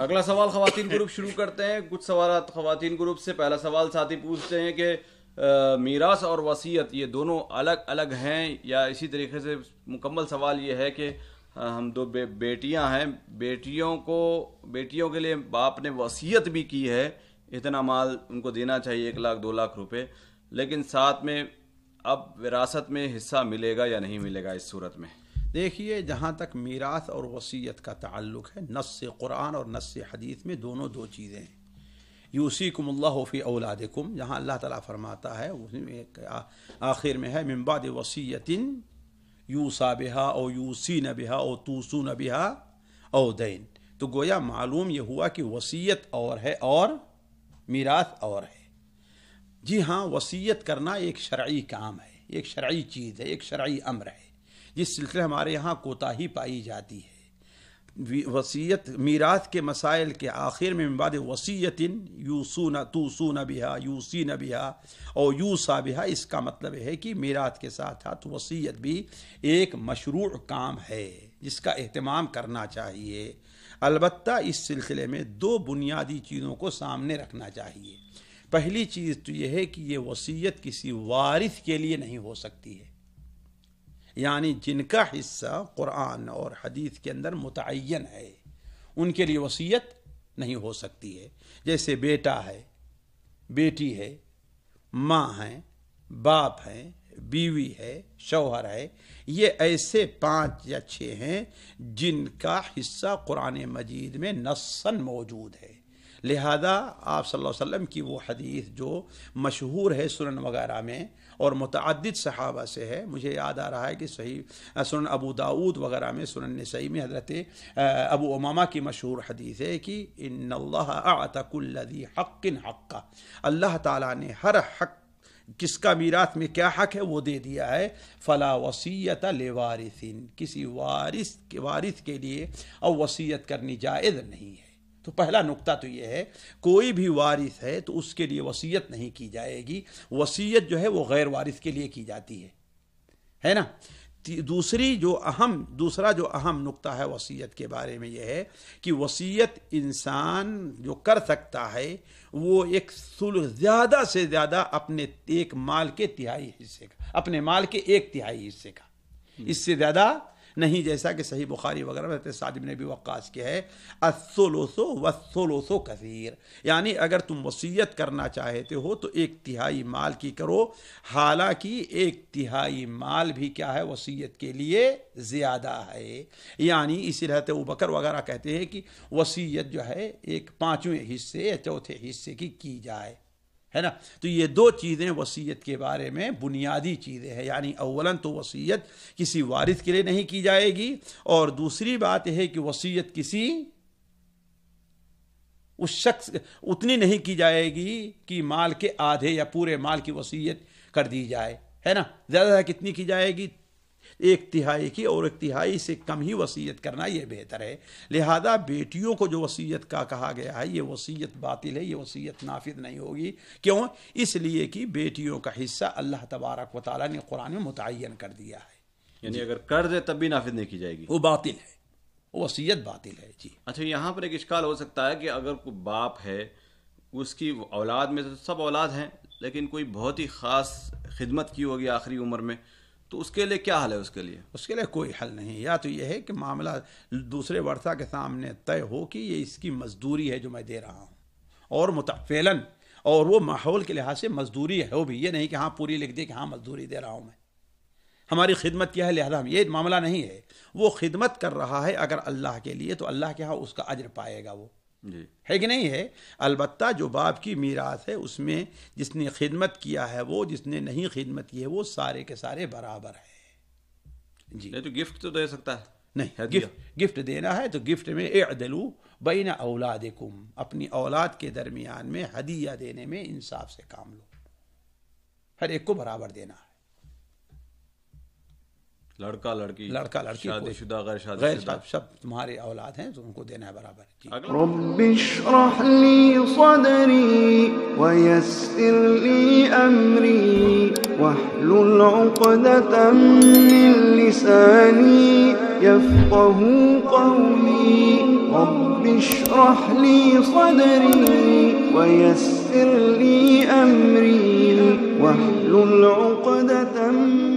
अगला सवाल खातन ग्रुप शुरू करते हैं कुछ सवाल खातन ग्रुप से पहला सवाल साथी पूछते हैं कि मीरास और वसीयत ये दोनों अलग अलग हैं या इसी तरीके से मुकम्मल सवाल ये है कि हम दो बे, बेटियां हैं बेटियों को बेटियों के लिए बाप ने वसीयत भी की है इतना माल उनको देना चाहिए एक लाख दो लाख रुपए लेकिन साथ में अब विरासत में हिस्सा मिलेगा या नहीं मिलेगा इस सूरत में देखिए जहाँ तक मीरास और वसीयत का ताल्लुक है नस कुरान और नस हदीस में दोनों दो चीज़ें हैं यूसी कुमल्लाफ़ी कुम जहाँ अल्लाह ताला फरमाता है उसमें आखिर में है मम्बाद वसीयतिन यूसा बिहा ओ यूसी न बिहा ओ तूसू न बिहा ओ दैन तो गोया मालूम यह हुआ कि वसीयत और है और मीरास और है जी हाँ वसीयत करना एक शर्य काम है एक शर्य चीज़ है एक शर्य अम्र है जिस सिलसिले हमारे यहाँ कोताही पाई जाती है वसीयत मीरात के मसाइल के आखिर में बाद वसीयतिन यूसू न तूसू न यूसी नबिहा बिहा और यूसा बिहा इसका मतलब है कि मीरात के साथ साथ वसीयत भी एक मशरू काम है जिसका अहतमाम करना चाहिए अलबत् इस सिलसिले में दो बुनियादी चीज़ों को सामने रखना चाहिए पहली चीज़ तो यह है कि ये वसीयत किसी वारिस के लिए नहीं हो सकती है यानी जिनका हिस्सा कुरान और हदीस के अंदर मुतन है उनके लिए वसीयत नहीं हो सकती है जैसे बेटा है बेटी है माँ हैं बाप हैं बीवी है शौहर है ये ऐसे पांच या छः हैं जिनका हिस्सा कुरान मजीद में नस्सन मौजूद है लिहाजा आप सल्लल्लाहु अलैहि वसल्लम की वो हदीस जो मशहूर है सुनन वगैरह में और मतद सहाबा से है मुझे याद आ रहा है कि सही सुनन अबू दाऊद वगैरह में सुनन सही में हजरत अबू उमामा की मशहूर हदीस है कि इन आतकुल्लदी हक़ हक़ अल्लाह ताला ने हर हक़ किसका मीरात में क्या हक है वो दे दिया है फला वसीयत ले वारिसिन किसी वारिस के वारिस के लिए अब वसीयत करनी जायज़ नहीं है तो पहला नुक्ता तो ये है कोई भी वारिस है तो उसके लिए वसीयत नहीं की जाएगी वसीयत जो है वो गैर वारिस के लिए की जाती है है ना दूसरी जो अहम दूसरा जो अहम नुक्ता है वसीयत के बारे में यह है कि वसीयत इंसान जो कर सकता है वो एक सुल ज़्यादा से ज़्यादा अपने एक माल के तिहाई हिस्से का अपने माल के एक तिहाई हिस्से का हम्म। इससे ज़्यादा नहीं जैसा कि सही बुखारी वगैरह में हजरत ने भी वक्स किया है असोलोसो वसोलोसो कसीर यानी अगर तुम वसीयत करना चाहते हो तो एक तिहाई माल की करो हालांकि एक तिहाई माल भी क्या है वसीयत के लिए ज़्यादा है यानी इसी रहते बकर वगैरह कहते हैं कि वसीयत जो है एक पाँचवें हिस्से या चौथे हिस्से की की जाए है ना तो ये दो चीज़ें वसीयत के बारे में बुनियादी चीज़ें हैं यानी अवला तो वसीयत किसी वारिस के लिए नहीं की जाएगी और दूसरी बात यह है कि वसीयत किसी उस शख्स उतनी नहीं की जाएगी कि माल के आधे या पूरे माल की वसीयत कर दी जाए है ना ज़्यादा कितनी की जाएगी एक तिहाई की और एक तिहाई से कम ही वसीयत करना ये बेहतर है लिहाजा बेटियों को जो वसीयत का कहा गया है ये वसीयत बातिल है ये वसीयत नाफिद नहीं होगी क्यों इसलिए कि बेटियों का हिस्सा अल्लाह तबारक व ने कुरान में मुतन कर दिया है यानी अगर कर दे तब भी नाफिद नहीं की जाएगी वो बातिल है वो वसीयत बातिल है जी अच्छा यहाँ पर एक इश्काल हो सकता है कि अगर कोई बाप है उसकी औलाद में तो सब औलाद हैं लेकिन कोई बहुत ही ख़ास खिदमत की होगी आखिरी उम्र में तो उसके लिए क्या हल है उसके लिए उसके लिए कोई हल नहीं या तो यह है कि मामला दूसरे वर्षा के सामने तय हो कि ये इसकी मजदूरी है जो मैं दे रहा हूँ और मुतफेलन और वो माहौल के लिहाज से मजदूरी है वो भी ये नहीं कि हाँ पूरी लिख दी कि हाँ मजदूरी दे रहा हूँ मैं हमारी खिदमत क्या है लिहाजा हम ये मामला नहीं है वो खिदमत कर रहा है अगर अल्लाह के लिए तो अल्लाह के यहाँ उसका अजर पाएगा वो है कि नहीं है अलबत् जो बाप की मीरात है उसमें जिसने खिदमत किया है वो जिसने नहीं खिदमत की है वो सारे के सारे बराबर है जी नहीं तो गिफ्ट तो दे सकता है नहीं गिफ्ट गिफ्ट देना है तो गिफ्ट में ए अदलू बीन औलाद अपनी औलाद के दरमियान में हदिया देने में इंसाफ से काम लो हर एक को बराबर देना है लड़का लड़की लड़का लड़की शादीशुदा गैर शादी गैर शादी सब तुम्हारे औलाद हैं तो उनको देना है बराबर ويسر لي أمري واحلل عقدة من